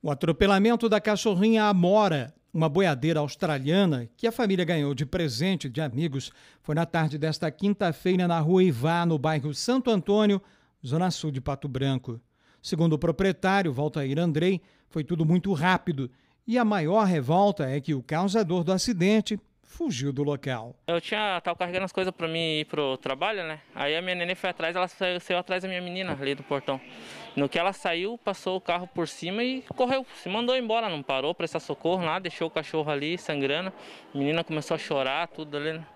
O atropelamento da cachorrinha Amora, uma boiadeira australiana que a família ganhou de presente de amigos, foi na tarde desta quinta-feira na rua Ivá, no bairro Santo Antônio, zona sul de Pato Branco. Segundo o proprietário, Valtair Andrei, foi tudo muito rápido e a maior revolta é que o causador do acidente fugiu do local. Eu tinha tal carregando as coisas para mim ir pro trabalho, né? Aí a minha neném foi atrás, ela saiu, saiu, atrás da minha menina ali do portão. No que ela saiu, passou o carro por cima e correu, se mandou embora, não parou para prestar socorro lá, deixou o cachorro ali sangrando. A menina começou a chorar, tudo ali, né?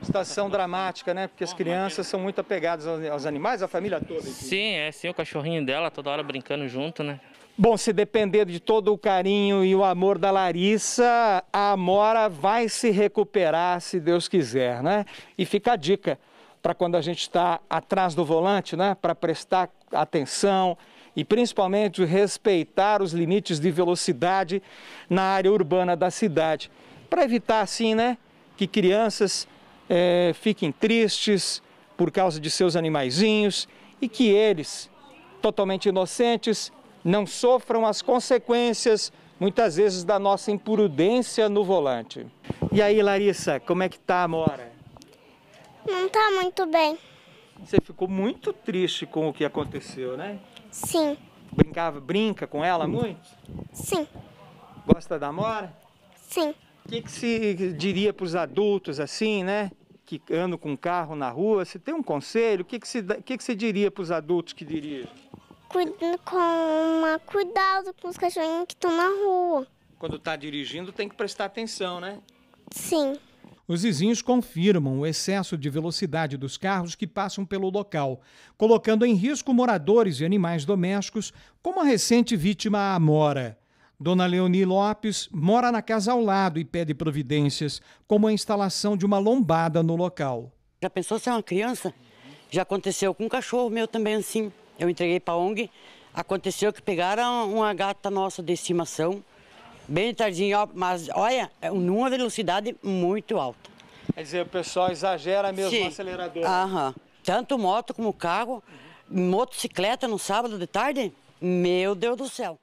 Situação dramática, né? Porque as crianças são muito apegadas aos animais, a família toda. Aqui. Sim, é sim, o cachorrinho dela toda hora brincando junto, né? Bom, se depender de todo o carinho e o amor da Larissa, a Amora vai se recuperar, se Deus quiser, né? E fica a dica para quando a gente está atrás do volante, né? Para prestar atenção e principalmente respeitar os limites de velocidade na área urbana da cidade, para evitar assim, né? Que crianças é, fiquem tristes por causa de seus animaizinhos e que eles, totalmente inocentes, não sofram as consequências, muitas vezes, da nossa imprudência no volante. E aí, Larissa, como é que tá a Mora? Não tá muito bem. Você ficou muito triste com o que aconteceu, né? Sim. Brincava, brinca com ela muito? Sim. Gosta da Mora? Sim. O que, que se diria para os adultos assim, né? Que andam com carro na rua? Você tem um conselho? O que, que, se, que, que você diria para os adultos que dirigem? com uma, cuidado com os cachorrinhos que estão na rua. Quando está dirigindo, tem que prestar atenção, né? Sim. Os vizinhos confirmam o excesso de velocidade dos carros que passam pelo local, colocando em risco moradores e animais domésticos, como a recente vítima Amora. Dona Leoni Lopes mora na casa ao lado e pede providências, como a instalação de uma lombada no local. Já pensou ser é uma criança? Já aconteceu com um cachorro meu também assim eu entreguei para a ONG. Aconteceu que pegaram uma gata nossa de estimação, bem tardinho, mas olha, numa é velocidade muito alta. Quer dizer, o pessoal exagera mesmo Sim. o acelerador. Aham. Tanto moto como carro, motocicleta no sábado de tarde, meu Deus do céu.